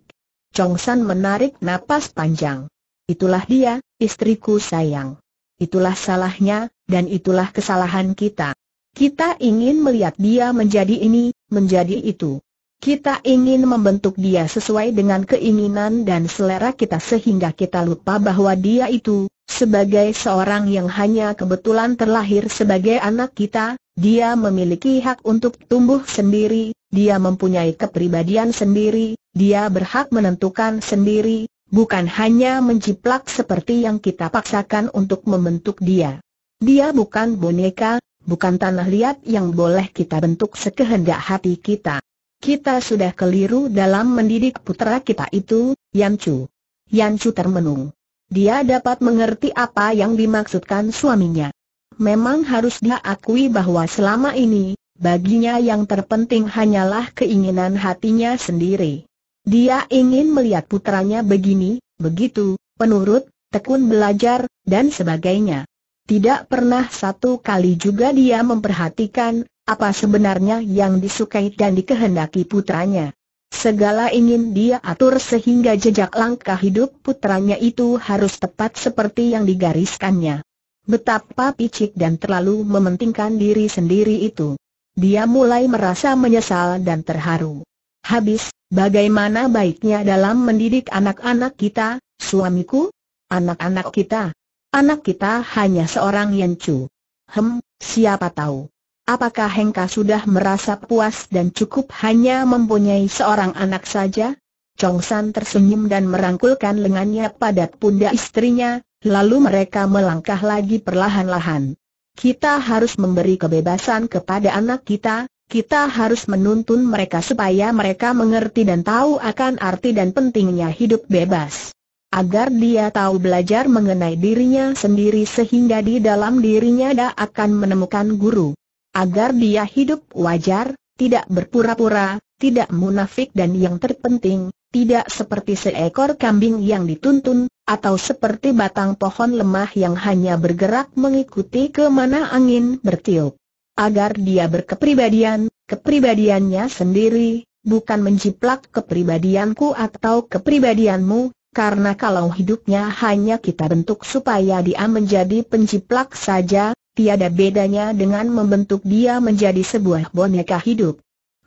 Chong menarik napas panjang. Itulah dia, istriku sayang. Itulah salahnya, dan itulah kesalahan kita. Kita ingin melihat dia menjadi ini, menjadi itu. Kita ingin membentuk dia sesuai dengan keinginan dan selera kita sehingga kita lupa bahwa dia itu, sebagai seorang yang hanya kebetulan terlahir sebagai anak kita, dia memiliki hak untuk tumbuh sendiri, dia mempunyai kepribadian sendiri, dia berhak menentukan sendiri, bukan hanya menciplak seperti yang kita paksakan untuk membentuk dia. Dia bukan boneka, bukan tanah liat yang boleh kita bentuk sekehendak hati kita. Kita sudah keliru dalam mendidik putra kita itu, Yancu. Yancu termenung. Dia dapat mengerti apa yang dimaksudkan suaminya. Memang harus dia akui bahwa selama ini, baginya yang terpenting hanyalah keinginan hatinya sendiri. Dia ingin melihat putranya begini, begitu, penurut, tekun belajar, dan sebagainya. Tidak pernah satu kali juga dia memperhatikan apa sebenarnya yang disukai dan dikehendaki putranya. Segala ingin dia atur sehingga jejak langkah hidup putranya itu harus tepat seperti yang digariskannya. Betapa picik dan terlalu mementingkan diri sendiri itu dia mulai merasa menyesal dan terharu. Habis, bagaimana baiknya dalam mendidik anak-anak kita, suamiku? Anak-anak kita? Anak kita hanya seorang cu. Hem, siapa tahu. Apakah Hengka sudah merasa puas dan cukup hanya mempunyai seorang anak saja? Chong San tersenyum dan merangkulkan lengannya pada pundak istrinya, lalu mereka melangkah lagi perlahan-lahan. Kita harus memberi kebebasan kepada anak kita, kita harus menuntun mereka supaya mereka mengerti dan tahu akan arti dan pentingnya hidup bebas. Agar dia tahu belajar mengenai dirinya sendiri sehingga di dalam dirinya dia akan menemukan guru. Agar dia hidup wajar, tidak berpura-pura, tidak munafik dan yang terpenting, tidak seperti seekor kambing yang dituntun, atau seperti batang pohon lemah yang hanya bergerak mengikuti kemana angin bertiup. Agar dia berkepribadian, kepribadiannya sendiri, bukan menjiplak kepribadianku atau kepribadianmu, karena kalau hidupnya hanya kita bentuk supaya dia menjadi penjiplak saja, tiada bedanya dengan membentuk dia menjadi sebuah boneka hidup.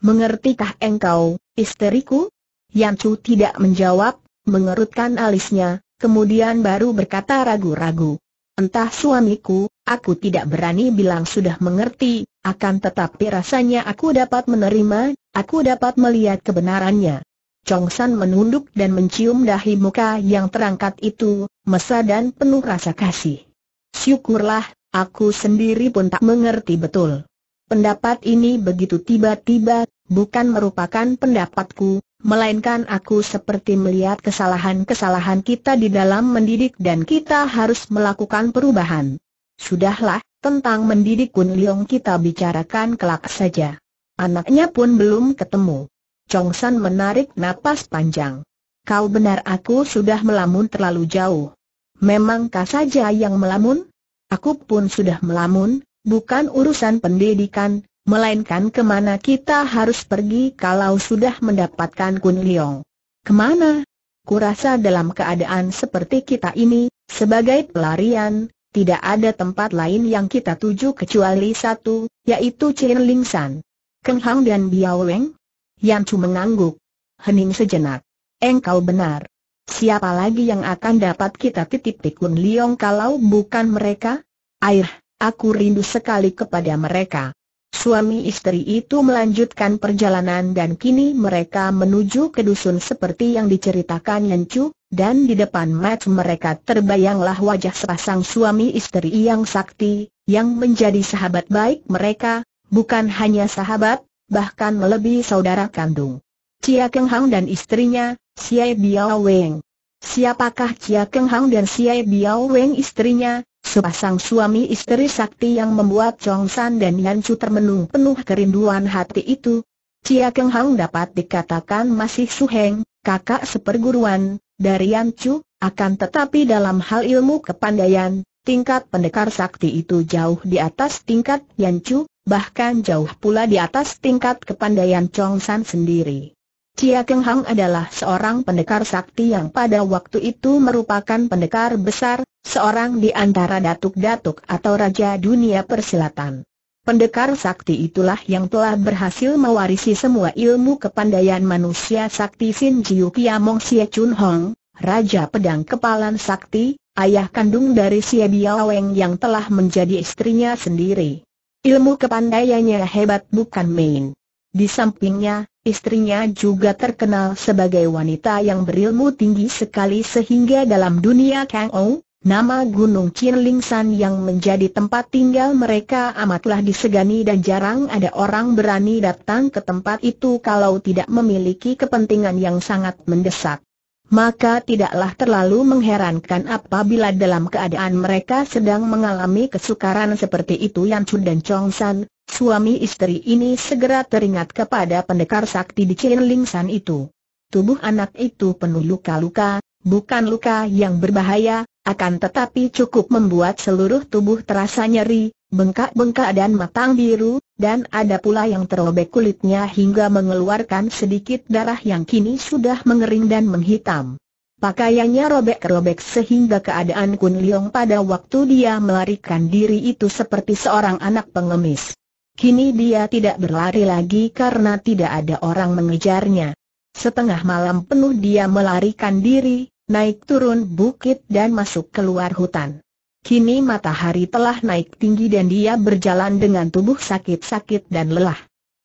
Mengertikah engkau, isteriku? Chu tidak menjawab, mengerutkan alisnya, kemudian baru berkata ragu-ragu. Entah suamiku, aku tidak berani bilang sudah mengerti, akan tetapi rasanya aku dapat menerima, aku dapat melihat kebenarannya. Chong San menunduk dan mencium dahi muka yang terangkat itu, mesra dan penuh rasa kasih. Syukurlah, aku sendiri pun tak mengerti betul. Pendapat ini begitu tiba-tiba, bukan merupakan pendapatku, melainkan aku seperti melihat kesalahan-kesalahan kita di dalam mendidik dan kita harus melakukan perubahan. Sudahlah, tentang mendidik Kun Leong kita bicarakan kelak saja. Anaknya pun belum ketemu. Chong San menarik napas panjang. Kau benar aku sudah melamun terlalu jauh. Memangkah saja yang melamun? Aku pun sudah melamun, bukan urusan pendidikan, melainkan kemana kita harus pergi kalau sudah mendapatkan Kun Liong. Kemana? Kurasa dalam keadaan seperti kita ini, sebagai pelarian, tidak ada tempat lain yang kita tuju kecuali satu, yaitu San. Keng Hang dan Biao Weng? Yan Chu mengangguk. Hening sejenak. Engkau benar. Siapa lagi yang akan dapat kita titip Kun Liong kalau bukan mereka? Air, aku rindu sekali kepada mereka. Suami istri itu melanjutkan perjalanan dan kini mereka menuju ke dusun seperti yang diceritakan Yencu, dan di depan mat, mereka terbayanglah wajah sepasang suami istri yang sakti, yang menjadi sahabat baik mereka, bukan hanya sahabat, bahkan lebih saudara kandung. Cia Keng Hang dan istrinya, Xie Biao Weng. Siapakah Cia Keng Hang dan Xie Biao Weng istrinya, Sepasang suami istri sakti yang membuat Chong San dan Yan Chu termenung penuh kerinduan hati itu. Chia Keng Hang dapat dikatakan masih suheng, kakak seperguruan, dari Yan Chu, akan tetapi dalam hal ilmu kepandaian, tingkat pendekar sakti itu jauh di atas tingkat Yan Chu, bahkan jauh pula di atas tingkat kepandaian Chong San sendiri. Chia Keng Hang adalah seorang pendekar sakti yang pada waktu itu merupakan pendekar besar, Seorang di antara datuk-datuk atau raja dunia persilatan. Pendekar sakti itulah yang telah berhasil mewarisi semua ilmu kepandaian manusia sakti Sin Jiu Kiamong Xie Chun Hong, Raja Pedang Kepalan Sakti, ayah kandung dari Sia Biaweng yang telah menjadi istrinya sendiri. Ilmu kepandaiannya hebat bukan main. Di sampingnya, istrinya juga terkenal sebagai wanita yang berilmu tinggi sekali sehingga dalam dunia Kang Ong, Nama Gunung San yang menjadi tempat tinggal mereka amatlah disegani dan jarang ada orang berani datang ke tempat itu kalau tidak memiliki kepentingan yang sangat mendesak. Maka tidaklah terlalu mengherankan apabila dalam keadaan mereka sedang mengalami kesukaran seperti itu Yan Chun dan Chong San, suami istri ini segera teringat kepada pendekar sakti di San itu. Tubuh anak itu penuh luka-luka, Bukan luka yang berbahaya, akan tetapi cukup membuat seluruh tubuh terasa nyeri, bengkak-bengkak dan matang biru, dan ada pula yang terobek kulitnya hingga mengeluarkan sedikit darah yang kini sudah mengering dan menghitam. Pakaiannya robek-robek sehingga keadaan Kun Liong pada waktu dia melarikan diri itu seperti seorang anak pengemis. Kini dia tidak berlari lagi karena tidak ada orang mengejarnya. Setengah malam penuh dia melarikan diri, naik turun bukit dan masuk keluar hutan. Kini matahari telah naik tinggi dan dia berjalan dengan tubuh sakit-sakit dan lelah.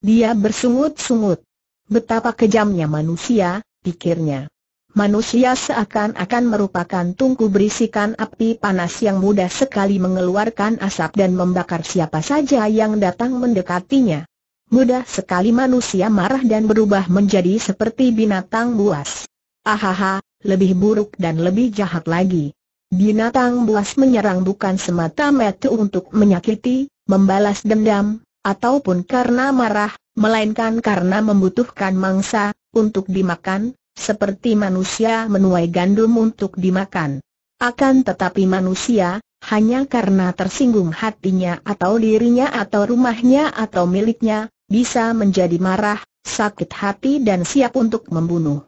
Dia bersungut-sungut. Betapa kejamnya manusia, pikirnya. Manusia seakan-akan merupakan tungku berisikan api panas yang mudah sekali mengeluarkan asap dan membakar siapa saja yang datang mendekatinya. Mudah sekali manusia marah dan berubah menjadi seperti binatang buas. Ahaha, lebih buruk dan lebih jahat lagi. Binatang buas menyerang bukan semata-mata untuk menyakiti, membalas dendam, ataupun karena marah, melainkan karena membutuhkan mangsa, untuk dimakan, seperti manusia menuai gandum untuk dimakan. Akan tetapi manusia, hanya karena tersinggung hatinya atau dirinya atau rumahnya atau miliknya, bisa menjadi marah, sakit hati dan siap untuk membunuh.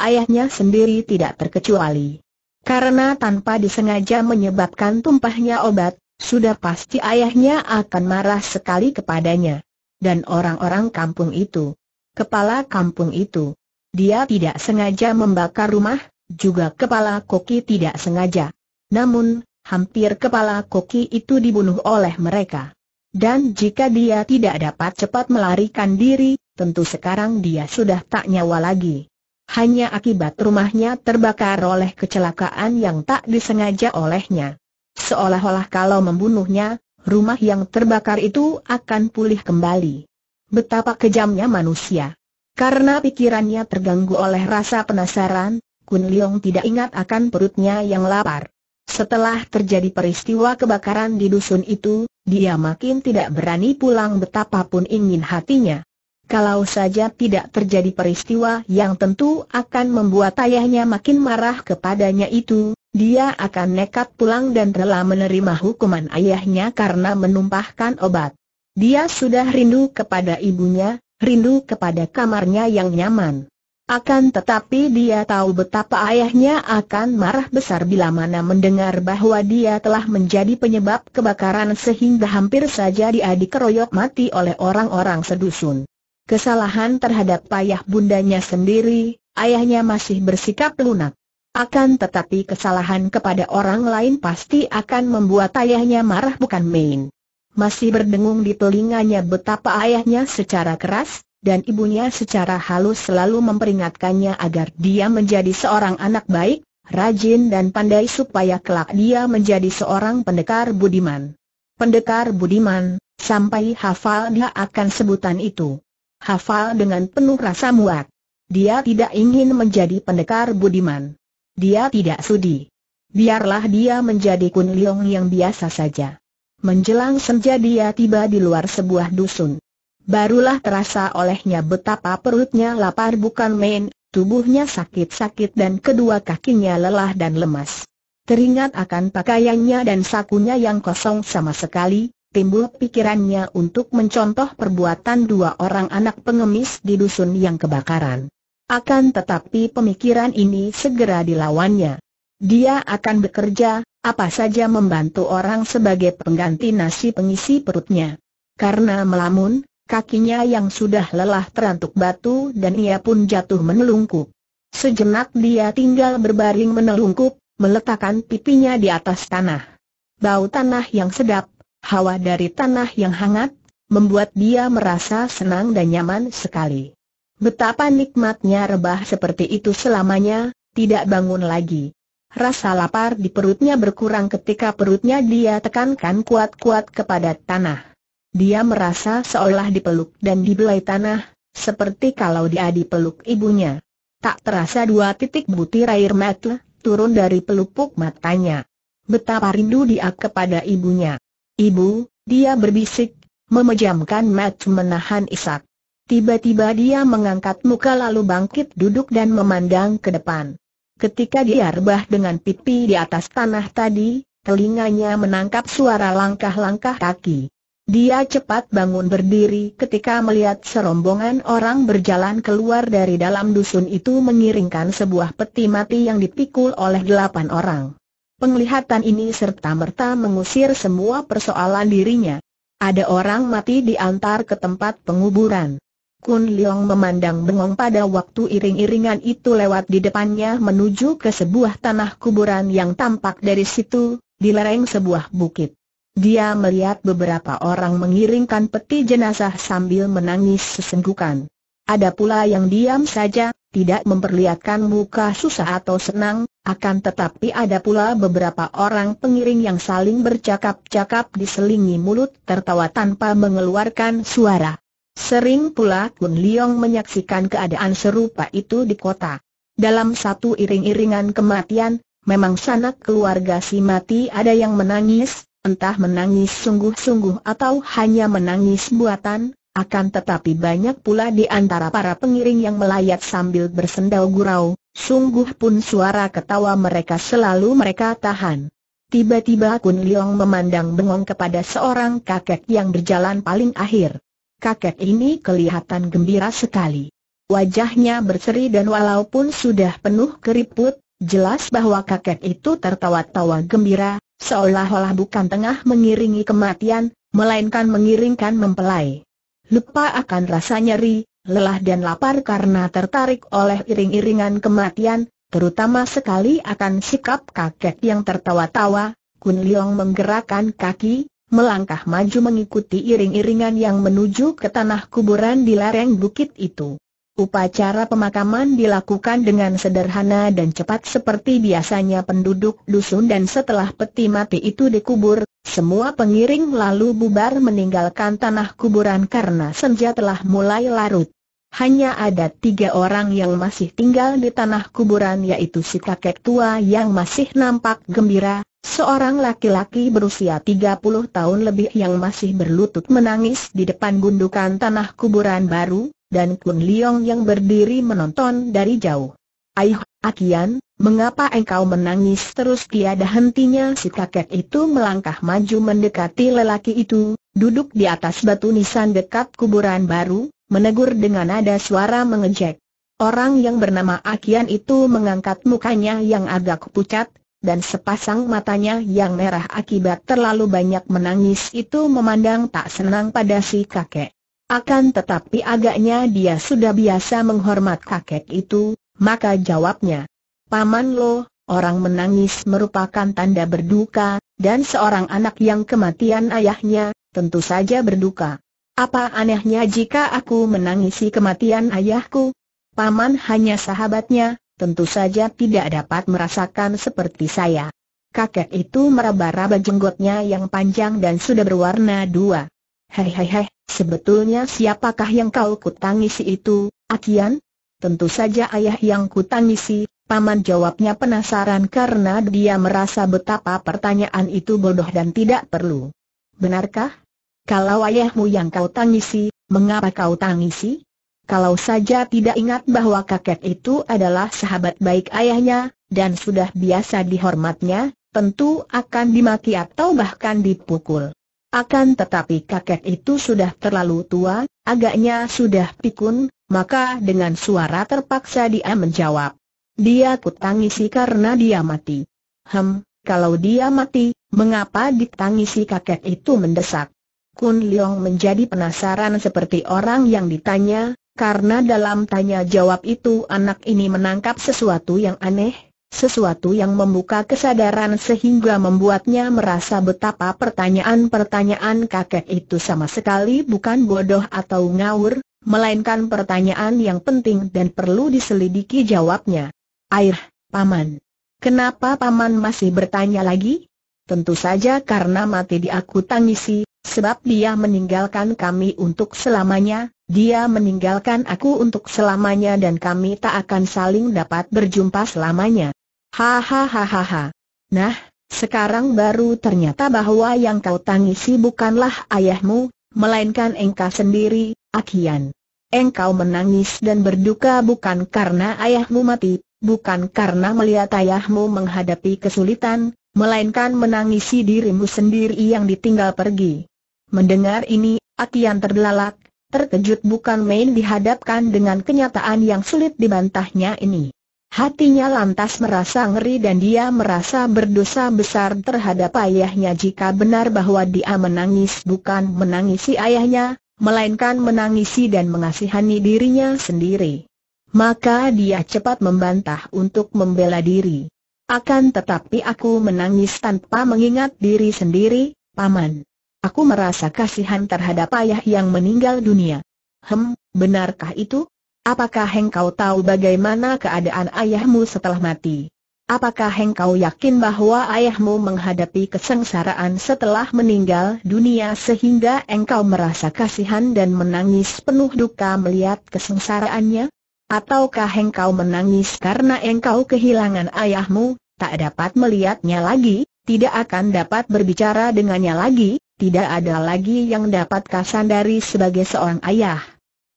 Ayahnya sendiri tidak terkecuali. Karena tanpa disengaja menyebabkan tumpahnya obat, sudah pasti ayahnya akan marah sekali kepadanya. Dan orang-orang kampung itu, kepala kampung itu, dia tidak sengaja membakar rumah, juga kepala koki tidak sengaja. Namun, hampir kepala koki itu dibunuh oleh mereka. Dan jika dia tidak dapat cepat melarikan diri, tentu sekarang dia sudah tak nyawa lagi. Hanya akibat rumahnya terbakar oleh kecelakaan yang tak disengaja olehnya. Seolah-olah kalau membunuhnya, rumah yang terbakar itu akan pulih kembali. Betapa kejamnya manusia. Karena pikirannya terganggu oleh rasa penasaran, Kun Leong tidak ingat akan perutnya yang lapar. Setelah terjadi peristiwa kebakaran di dusun itu, dia makin tidak berani pulang betapapun ingin hatinya. Kalau saja tidak terjadi peristiwa yang tentu akan membuat ayahnya makin marah kepadanya itu, dia akan nekat pulang dan rela menerima hukuman ayahnya karena menumpahkan obat. Dia sudah rindu kepada ibunya, rindu kepada kamarnya yang nyaman. Akan tetapi dia tahu betapa ayahnya akan marah besar bila mana mendengar bahwa dia telah menjadi penyebab kebakaran sehingga hampir saja dia dikeroyok mati oleh orang-orang sedusun. Kesalahan terhadap payah bundanya sendiri, ayahnya masih bersikap lunak. Akan tetapi kesalahan kepada orang lain pasti akan membuat ayahnya marah bukan main. Masih berdengung di telinganya betapa ayahnya secara keras, dan ibunya secara halus selalu memperingatkannya agar dia menjadi seorang anak baik, rajin dan pandai supaya kelak dia menjadi seorang pendekar budiman. Pendekar budiman, sampai hafal dia akan sebutan itu. Hafal dengan penuh rasa muak. Dia tidak ingin menjadi pendekar budiman. Dia tidak sudi. Biarlah dia menjadi kunliong yang biasa saja. Menjelang senja dia tiba di luar sebuah dusun barulah terasa olehnya betapa perutnya lapar bukan main, tubuhnya sakit-sakit dan kedua kakinya lelah dan lemas. Teringat akan pakaiannya dan sakunya yang kosong sama sekali, timbul pikirannya untuk mencontoh perbuatan dua orang anak pengemis di dusun yang kebakaran. Akan tetapi pemikiran ini segera dilawannya. Dia akan bekerja, apa saja membantu orang sebagai pengganti nasi pengisi perutnya. Karena melamun, kakinya yang sudah lelah terantuk batu dan ia pun jatuh menelungkup. Sejenak dia tinggal berbaring menelungkup, meletakkan pipinya di atas tanah. Bau tanah yang sedap, hawa dari tanah yang hangat, membuat dia merasa senang dan nyaman sekali. Betapa nikmatnya rebah seperti itu selamanya, tidak bangun lagi. Rasa lapar di perutnya berkurang ketika perutnya dia tekankan kuat-kuat kepada tanah. Dia merasa seolah dipeluk dan dibelai tanah, seperti kalau dia dipeluk ibunya. Tak terasa dua titik butir air mata turun dari pelupuk matanya. Betapa rindu dia kepada ibunya. Ibu, dia berbisik, memejamkan mata menahan isak. Tiba-tiba dia mengangkat muka lalu bangkit duduk dan memandang ke depan. Ketika dia rebah dengan pipi di atas tanah tadi, telinganya menangkap suara langkah-langkah kaki. Dia cepat bangun berdiri ketika melihat serombongan orang berjalan keluar dari dalam dusun itu mengiringkan sebuah peti mati yang dipikul oleh delapan orang. Penglihatan ini serta-merta mengusir semua persoalan dirinya. Ada orang mati diantar ke tempat penguburan. Kun Leong memandang bengong pada waktu iring-iringan itu lewat di depannya menuju ke sebuah tanah kuburan yang tampak dari situ, di lereng sebuah bukit dia melihat beberapa orang mengiringkan peti jenazah sambil menangis sesenggukan. Ada pula yang diam saja, tidak memperlihatkan muka susah atau senang, akan tetapi ada pula beberapa orang pengiring yang saling bercakap-cakap diselingi mulut tertawa tanpa mengeluarkan suara. Sering pula Kun Liong menyaksikan keadaan serupa itu di kota. Dalam satu iring-iringan kematian, memang sanak keluarga si mati ada yang menangis, entah menangis sungguh-sungguh atau hanya menangis buatan, akan tetapi banyak pula di antara para pengiring yang melayat sambil bersendau gurau, sungguh pun suara ketawa mereka selalu mereka tahan. Tiba-tiba Kun Liong memandang bengong kepada seorang kakek yang berjalan paling akhir. Kakek ini kelihatan gembira sekali. Wajahnya berseri dan walaupun sudah penuh keriput, jelas bahwa kakek itu tertawa-tawa gembira, seolah-olah bukan tengah mengiringi kematian, melainkan mengiringkan mempelai. Lupa akan rasa nyeri, lelah dan lapar karena tertarik oleh iring-iringan kematian, terutama sekali akan sikap kakek yang tertawa-tawa, Kun Leong menggerakkan kaki, melangkah maju mengikuti iring-iringan yang menuju ke tanah kuburan di lereng bukit itu. Upacara pemakaman dilakukan dengan sederhana dan cepat seperti biasanya penduduk dusun dan setelah peti mati itu dikubur, semua pengiring lalu bubar meninggalkan tanah kuburan karena senja telah mulai larut. Hanya ada tiga orang yang masih tinggal di tanah kuburan yaitu si kakek tua yang masih nampak gembira, seorang laki-laki berusia 30 tahun lebih yang masih berlutut menangis di depan gundukan tanah kuburan baru, dan Kun Liong yang berdiri menonton dari jauh. Aih, Akian, mengapa engkau menangis terus tiada hentinya si kakek itu melangkah maju mendekati lelaki itu, duduk di atas batu nisan dekat kuburan baru, menegur dengan nada suara mengejek. Orang yang bernama Akian itu mengangkat mukanya yang agak pucat, dan sepasang matanya yang merah akibat terlalu banyak menangis itu memandang tak senang pada si kakek. Akan tetapi agaknya dia sudah biasa menghormat kakek itu, maka jawabnya. Paman Lo, orang menangis merupakan tanda berduka, dan seorang anak yang kematian ayahnya, tentu saja berduka. Apa anehnya jika aku menangisi kematian ayahku? Paman hanya sahabatnya, tentu saja tidak dapat merasakan seperti saya. Kakek itu meraba-raba jenggotnya yang panjang dan sudah berwarna dua. Hei hei hei, sebetulnya siapakah yang kau kutangisi itu, Akian? Tentu saja ayah yang kutangisi, paman jawabnya penasaran karena dia merasa betapa pertanyaan itu bodoh dan tidak perlu. Benarkah? Kalau ayahmu yang kau tangisi, mengapa kau tangisi? Kalau saja tidak ingat bahwa kakek itu adalah sahabat baik ayahnya, dan sudah biasa dihormatnya, tentu akan dimaki atau bahkan dipukul. Akan tetapi kakek itu sudah terlalu tua, agaknya sudah pikun, maka dengan suara terpaksa dia menjawab. Dia kutangisi karena dia mati. Hem, kalau dia mati, mengapa ditangisi kakek itu mendesak? Kun Leong menjadi penasaran seperti orang yang ditanya, karena dalam tanya jawab itu anak ini menangkap sesuatu yang aneh, sesuatu yang membuka kesadaran sehingga membuatnya merasa betapa pertanyaan-pertanyaan kakek itu sama sekali bukan bodoh atau ngawur, melainkan pertanyaan yang penting dan perlu diselidiki jawabnya. Air, Paman. Kenapa Paman masih bertanya lagi? Tentu saja karena mati di aku tangisi, sebab dia meninggalkan kami untuk selamanya, dia meninggalkan aku untuk selamanya dan kami tak akan saling dapat berjumpa selamanya. Hahaha. Nah, sekarang baru ternyata bahwa yang kau tangisi bukanlah ayahmu, melainkan engkau sendiri, Akian. Engkau menangis dan berduka bukan karena ayahmu mati, bukan karena melihat ayahmu menghadapi kesulitan, melainkan menangisi dirimu sendiri yang ditinggal pergi. Mendengar ini, Akian terbelalak, terkejut bukan main dihadapkan dengan kenyataan yang sulit dibantahnya ini. Hatinya lantas merasa ngeri dan dia merasa berdosa besar terhadap ayahnya jika benar bahwa dia menangis bukan menangisi ayahnya, melainkan menangisi dan mengasihani dirinya sendiri. Maka dia cepat membantah untuk membela diri. Akan tetapi aku menangis tanpa mengingat diri sendiri, Paman. Aku merasa kasihan terhadap ayah yang meninggal dunia. Hem, benarkah itu? Apakah engkau tahu bagaimana keadaan ayahmu setelah mati? Apakah engkau yakin bahwa ayahmu menghadapi kesengsaraan setelah meninggal dunia sehingga engkau merasa kasihan dan menangis penuh duka melihat kesengsaraannya? Ataukah engkau menangis karena engkau kehilangan ayahmu, tak dapat melihatnya lagi, tidak akan dapat berbicara dengannya lagi, tidak ada lagi yang dapat kasandari sebagai seorang ayah?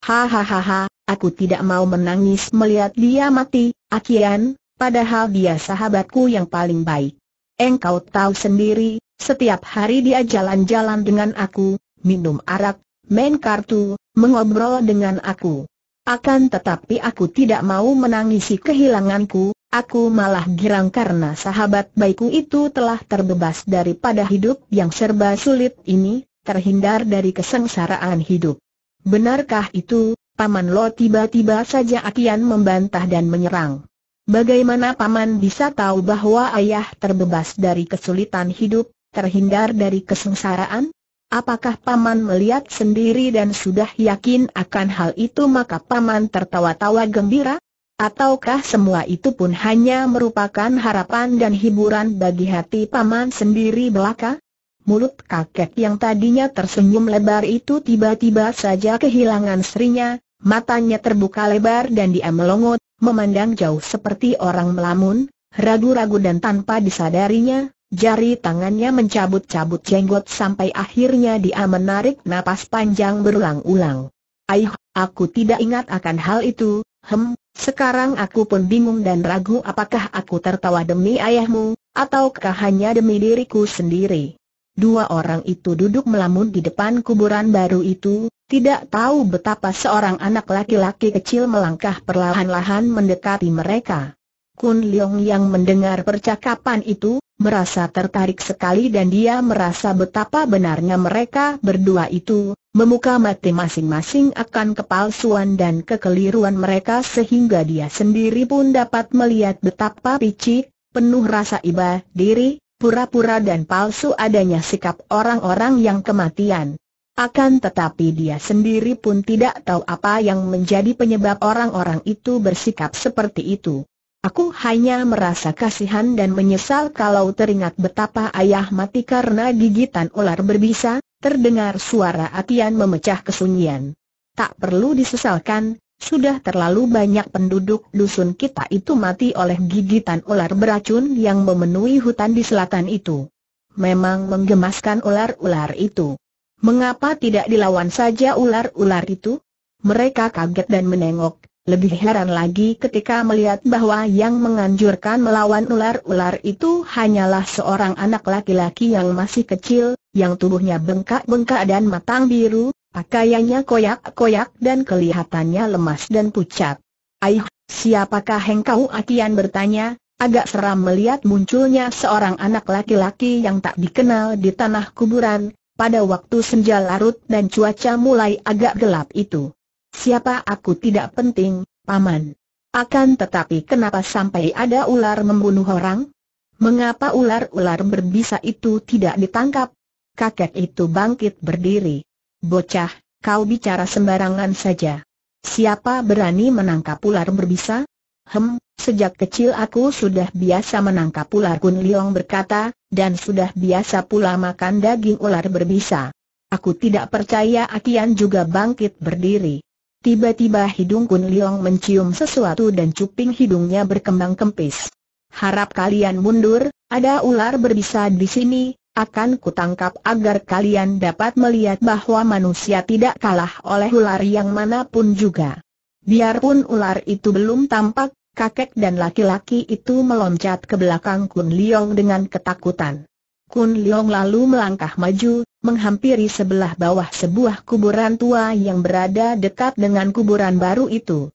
Hahaha, Aku tidak mau menangis melihat dia mati, Akian, padahal dia sahabatku yang paling baik. Engkau tahu sendiri, setiap hari dia jalan-jalan dengan aku, minum arak, main kartu, mengobrol dengan aku. Akan tetapi aku tidak mau menangisi kehilanganku, aku malah girang karena sahabat baikku itu telah terbebas daripada hidup yang serba sulit ini, terhindar dari kesengsaraan hidup. Benarkah itu, Paman Lo tiba-tiba saja Akian membantah dan menyerang. Bagaimana Paman bisa tahu bahwa ayah terbebas dari kesulitan hidup, terhindar dari kesengsaraan? Apakah Paman melihat sendiri dan sudah yakin akan hal itu maka Paman tertawa-tawa gembira? Ataukah semua itu pun hanya merupakan harapan dan hiburan bagi hati Paman sendiri belaka? Mulut kakek yang tadinya tersenyum lebar itu tiba-tiba saja kehilangan serinya, matanya terbuka lebar dan dia melongot, memandang jauh seperti orang melamun, ragu-ragu dan tanpa disadarinya, jari tangannya mencabut-cabut jenggot sampai akhirnya dia menarik napas panjang berulang-ulang. Aih, aku tidak ingat akan hal itu, hem, sekarang aku pun bingung dan ragu apakah aku tertawa demi ayahmu, ataukah hanya demi diriku sendiri. Dua orang itu duduk melamun di depan kuburan baru itu, tidak tahu betapa seorang anak laki-laki kecil melangkah perlahan-lahan mendekati mereka. Kun Leong yang mendengar percakapan itu, merasa tertarik sekali dan dia merasa betapa benarnya mereka berdua itu, memuka mati masing-masing akan kepalsuan dan kekeliruan mereka sehingga dia sendiri pun dapat melihat betapa picik, penuh rasa iba diri, pura-pura dan palsu adanya sikap orang-orang yang kematian. Akan tetapi dia sendiri pun tidak tahu apa yang menjadi penyebab orang-orang itu bersikap seperti itu. Aku hanya merasa kasihan dan menyesal kalau teringat betapa ayah mati karena gigitan ular berbisa, terdengar suara Atian memecah kesunyian. Tak perlu disesalkan, sudah terlalu banyak penduduk dusun kita itu mati oleh gigitan ular beracun yang memenuhi hutan di selatan itu. Memang menggemaskan ular-ular itu. Mengapa tidak dilawan saja ular-ular itu? Mereka kaget dan menengok, lebih heran lagi ketika melihat bahwa yang menganjurkan melawan ular-ular itu hanyalah seorang anak laki-laki yang masih kecil, yang tubuhnya bengkak-bengkak dan matang biru, Pakaiannya koyak-koyak dan kelihatannya lemas dan pucat. Aih, siapakah engkau Akian bertanya, agak seram melihat munculnya seorang anak laki-laki yang tak dikenal di tanah kuburan, pada waktu senja larut dan cuaca mulai agak gelap itu. Siapa aku tidak penting, Paman. Akan tetapi kenapa sampai ada ular membunuh orang? Mengapa ular-ular berbisa itu tidak ditangkap? Kakek itu bangkit berdiri. Bocah, kau bicara sembarangan saja. Siapa berani menangkap ular berbisa? Hem, sejak kecil aku sudah biasa menangkap ular Kun Liong berkata, dan sudah biasa pula makan daging ular berbisa. Aku tidak percaya Akian juga bangkit berdiri. Tiba-tiba hidung Kun Liong mencium sesuatu dan cuping hidungnya berkembang kempis. Harap kalian mundur, ada ular berbisa di sini, akan kutangkap agar kalian dapat melihat bahwa manusia tidak kalah oleh ular yang manapun juga. Biarpun ular itu belum tampak, kakek dan laki-laki itu meloncat ke belakang Kun Liong dengan ketakutan. Kun Liong lalu melangkah maju, menghampiri sebelah bawah sebuah kuburan tua yang berada dekat dengan kuburan baru itu.